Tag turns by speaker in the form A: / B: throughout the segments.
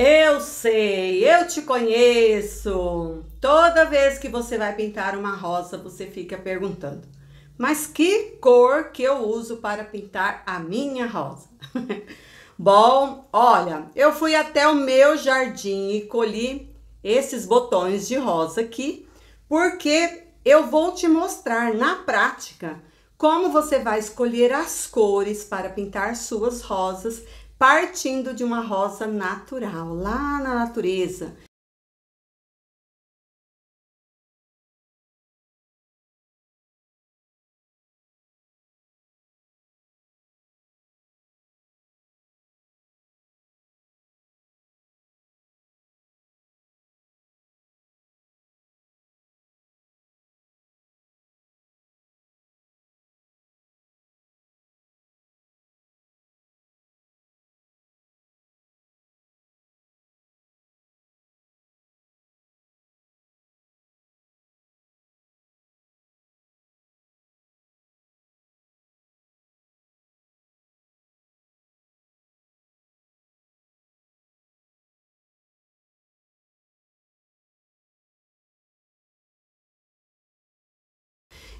A: Eu sei, eu te conheço. Toda vez que você vai pintar uma rosa, você fica perguntando: "Mas que cor que eu uso para pintar a minha rosa?" Bom, olha, eu fui até o meu jardim e colhi esses botões de rosa aqui, porque eu vou te mostrar na prática como você vai escolher as cores para pintar suas rosas partindo de uma rosa natural, lá na natureza,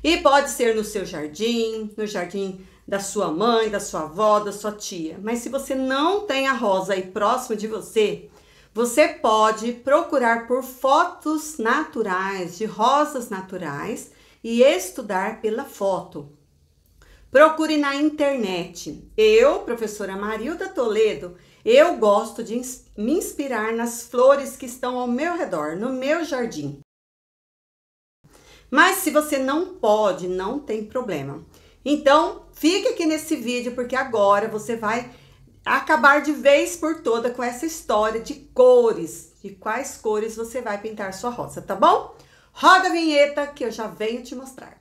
A: E pode ser no seu jardim, no jardim da sua mãe, da sua avó, da sua tia. Mas se você não tem a rosa aí próximo de você, você pode procurar por fotos naturais de rosas naturais e estudar pela foto. Procure na internet. Eu, professora Marilda Toledo, eu gosto de me inspirar nas flores que estão ao meu redor, no meu jardim. Mas se você não pode, não tem problema. Então, fique aqui nesse vídeo porque agora você vai acabar de vez por toda com essa história de cores, de quais cores você vai pintar sua rosa, tá bom? Roda a vinheta que eu já venho te mostrar.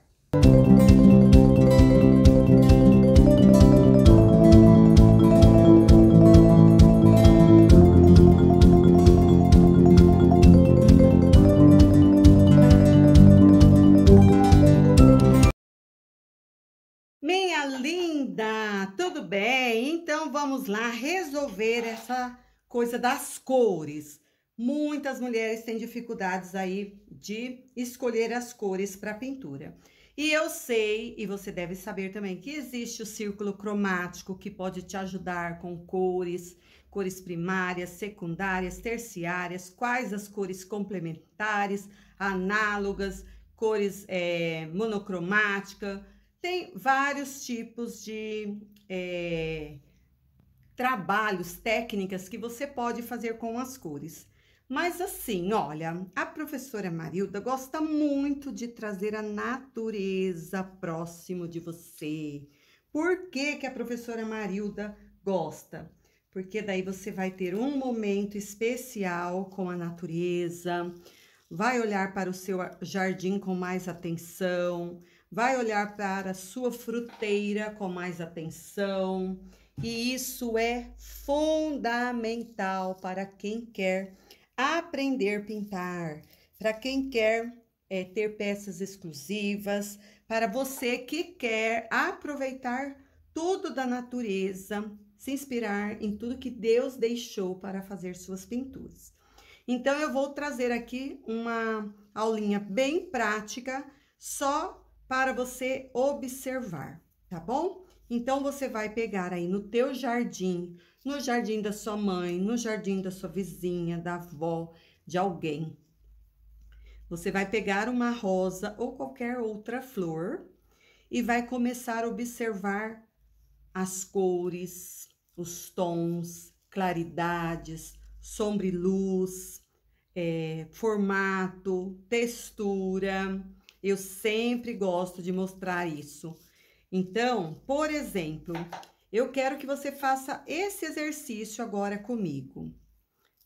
A: bem, então vamos lá resolver essa coisa das cores. Muitas mulheres têm dificuldades aí de escolher as cores para pintura. E eu sei, e você deve saber também, que existe o círculo cromático que pode te ajudar com cores, cores primárias, secundárias, terciárias, quais as cores complementares, análogas, cores é, monocromática. Tem vários tipos de é, trabalhos, técnicas que você pode fazer com as cores. Mas assim, olha, a professora Marilda gosta muito de trazer a natureza próximo de você. Por que, que a professora Marilda gosta? Porque daí você vai ter um momento especial com a natureza, vai olhar para o seu jardim com mais atenção, vai olhar para a sua fruteira com mais atenção, e isso é fundamental para quem quer aprender a pintar, para quem quer é, ter peças exclusivas, para você que quer aproveitar tudo da natureza, se inspirar em tudo que Deus deixou para fazer suas pinturas. Então, eu vou trazer aqui uma aulinha bem prática, só para você observar, tá bom? Então você vai pegar aí no teu jardim, no jardim da sua mãe, no jardim da sua vizinha, da avó, de alguém. Você vai pegar uma rosa ou qualquer outra flor e vai começar a observar as cores, os tons, claridades, sombra e luz, é, formato, textura, eu sempre gosto de mostrar isso. Então, por exemplo, eu quero que você faça esse exercício agora comigo.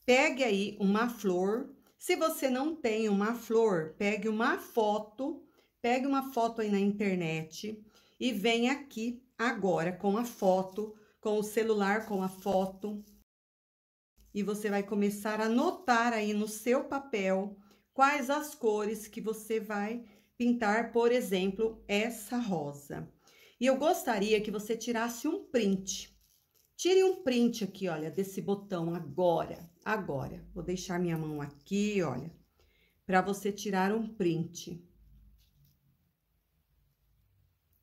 A: Pegue aí uma flor. Se você não tem uma flor, pegue uma foto, pegue uma foto aí na internet e vem aqui agora com a foto, com o celular com a foto. E você vai começar a notar aí no seu papel quais as cores que você vai pintar, por exemplo, essa rosa. E eu gostaria que você tirasse um print. Tire um print aqui, olha, desse botão agora, agora. Vou deixar minha mão aqui, olha, para você tirar um print.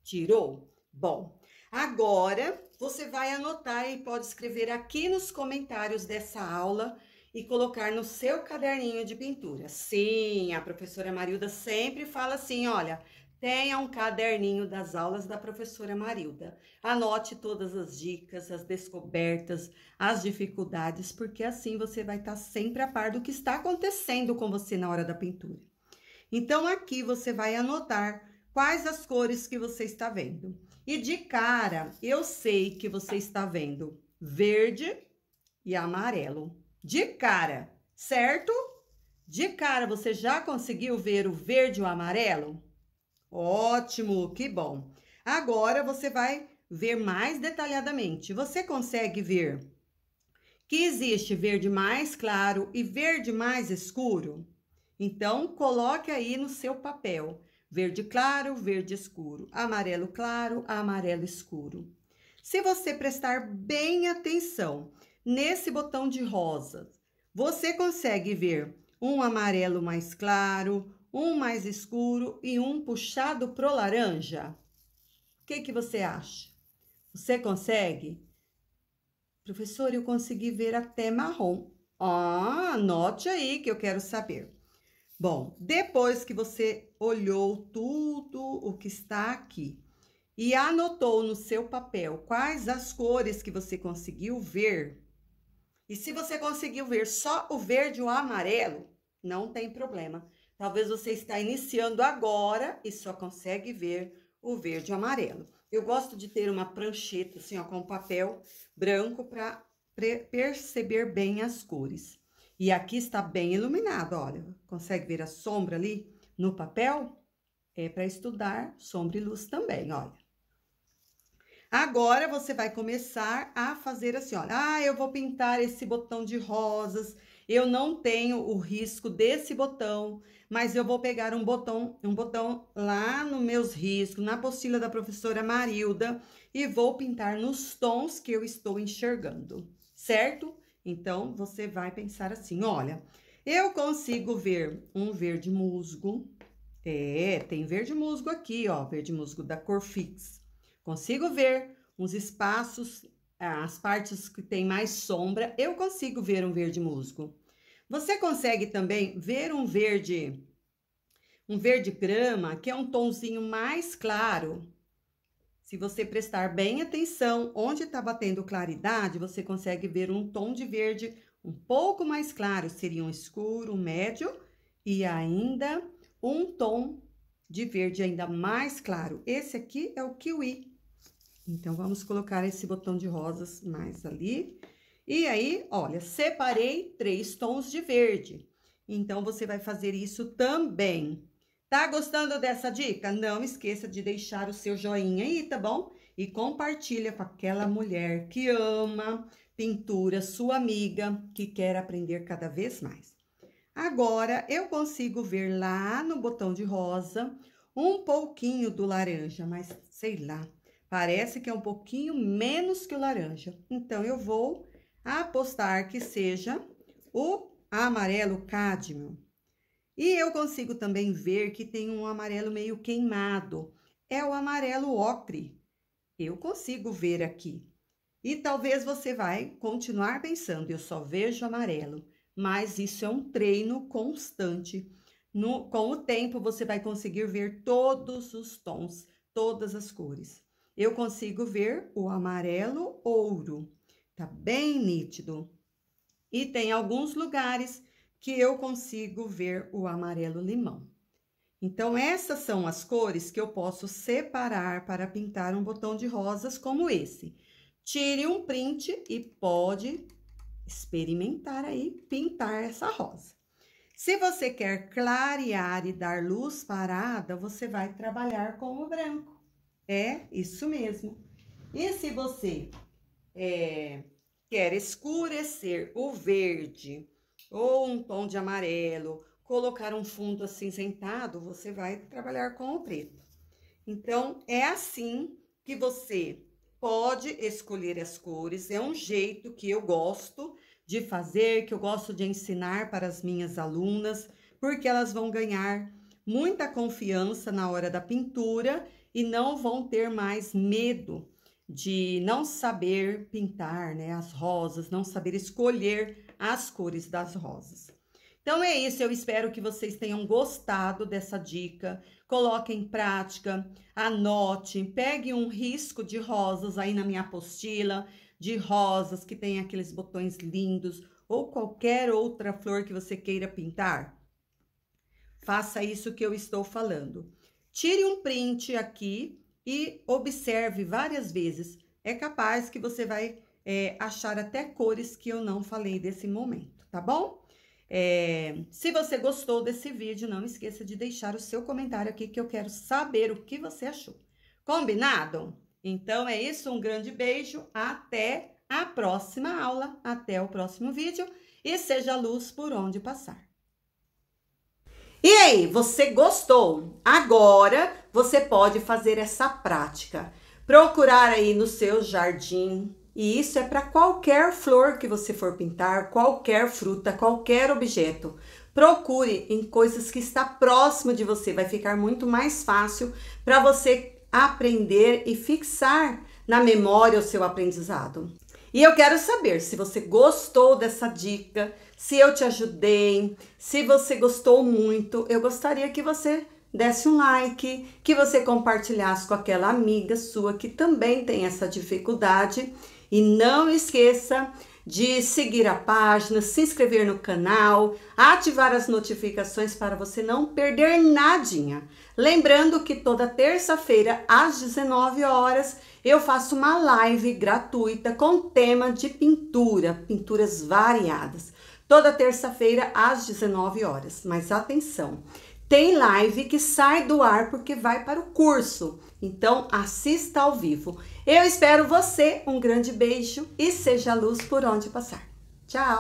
A: Tirou? Bom, agora você vai anotar e pode escrever aqui nos comentários dessa aula e colocar no seu caderninho de pintura. Sim, a professora Marilda sempre fala assim: olha, tenha um caderninho das aulas da professora Marilda. Anote todas as dicas, as descobertas, as dificuldades, porque assim você vai estar tá sempre a par do que está acontecendo com você na hora da pintura. Então, aqui você vai anotar quais as cores que você está vendo. E de cara, eu sei que você está vendo verde e amarelo de cara, certo? De cara, você já conseguiu ver o verde e o amarelo? Ótimo, que bom. Agora você vai ver mais detalhadamente. Você consegue ver que existe verde mais claro e verde mais escuro? Então, coloque aí no seu papel: verde claro, verde escuro, amarelo claro, amarelo escuro. Se você prestar bem atenção, nesse botão de rosa, você consegue ver um amarelo mais claro, um mais escuro e um puxado pro laranja? O que, que você acha? Você consegue? Professor, eu consegui ver até marrom. Ah, anote aí que eu quero saber. Bom, depois que você olhou tudo o que está aqui e anotou no seu papel quais as cores que você conseguiu ver, e se você conseguiu ver só o verde ou o amarelo, não tem problema. Talvez você está iniciando agora e só consegue ver o verde e o amarelo. Eu gosto de ter uma prancheta assim, ó, com papel branco para perceber bem as cores. E aqui está bem iluminado, olha. Consegue ver a sombra ali no papel? É para estudar sombra e luz também, olha. Agora você vai começar a fazer assim, olha, ah, eu vou pintar esse botão de rosas, eu não tenho o risco desse botão, mas eu vou pegar um botão, um botão lá nos meus riscos, na apostila da professora Marilda, e vou pintar nos tons que eu estou enxergando, certo? Então, você vai pensar assim, olha, eu consigo ver um verde musgo, é, tem verde musgo aqui, ó, verde musgo da cor fixa Consigo ver uns espaços, as partes que tem mais sombra, eu consigo ver um verde musgo. Você consegue também ver um verde um verde grama, que é um tonzinho mais claro. Se você prestar bem atenção onde está batendo claridade, você consegue ver um tom de verde um pouco mais claro, seria um escuro, um médio e ainda um tom de verde ainda mais claro. Esse aqui é o kiwi. Então, vamos colocar esse botão de rosas mais ali. E aí, olha, separei três tons de verde. Então, você vai fazer isso também. Tá gostando dessa dica? Não esqueça de deixar o seu joinha aí, tá bom? E compartilha com aquela mulher que ama pintura, sua amiga, que quer aprender cada vez mais. Agora, eu consigo ver lá no botão de rosa um pouquinho do laranja, mas sei lá, Parece que é um pouquinho menos que o laranja. Então, eu vou apostar que seja o amarelo cádmio. E eu consigo também ver que tem um amarelo meio queimado. É o amarelo ocre. Eu consigo ver aqui. E talvez você vai continuar pensando, eu só vejo amarelo. Mas isso é um treino constante. No, com o tempo, você vai conseguir ver todos os tons, todas as cores eu consigo ver o amarelo ouro, tá bem nítido. E tem alguns lugares que eu consigo ver o amarelo limão. Então, essas são as cores que eu posso separar para pintar um botão de rosas como esse. Tire um print e pode experimentar aí pintar essa rosa. Se você quer clarear e dar luz parada, você vai trabalhar com o branco. É, isso mesmo. E se você é, quer escurecer o verde ou um tom de amarelo, colocar um fundo acinzentado, você vai trabalhar com o preto. Então, é assim que você pode escolher as cores, é um jeito que eu gosto de fazer, que eu gosto de ensinar para as minhas alunas, porque elas vão ganhar muita confiança na hora da pintura e não vão ter mais medo de não saber pintar né, as rosas, não saber escolher as cores das rosas. Então é isso, eu espero que vocês tenham gostado dessa dica. Coloque em prática, anote, pegue um risco de rosas aí na minha apostila, de rosas que tem aqueles botões lindos ou qualquer outra flor que você queira pintar. Faça isso que eu estou falando. Tire um print aqui e observe várias vezes. É capaz que você vai é, achar até cores que eu não falei desse momento, tá bom? É, se você gostou desse vídeo, não esqueça de deixar o seu comentário aqui que eu quero saber o que você achou. Combinado? Então é isso, um grande beijo, até a próxima aula, até o próximo vídeo e seja luz por onde passar. E aí, você gostou? Agora você pode fazer essa prática. Procurar aí no seu jardim. E isso é para qualquer flor que você for pintar, qualquer fruta, qualquer objeto. Procure em coisas que está próximo de você, vai ficar muito mais fácil para você aprender e fixar na memória o seu aprendizado. E eu quero saber se você gostou dessa dica, se eu te ajudei, se você gostou muito. Eu gostaria que você desse um like, que você compartilhasse com aquela amiga sua que também tem essa dificuldade. E não esqueça de seguir a página, se inscrever no canal, ativar as notificações para você não perder nadinha. Lembrando que toda terça-feira às 19 horas eu faço uma live gratuita com tema de pintura, pinturas variadas. Toda terça-feira às 19 horas. Mas atenção, tem live que sai do ar porque vai para o curso. Então assista ao vivo. Eu espero você. Um grande beijo e seja luz por onde passar. Tchau.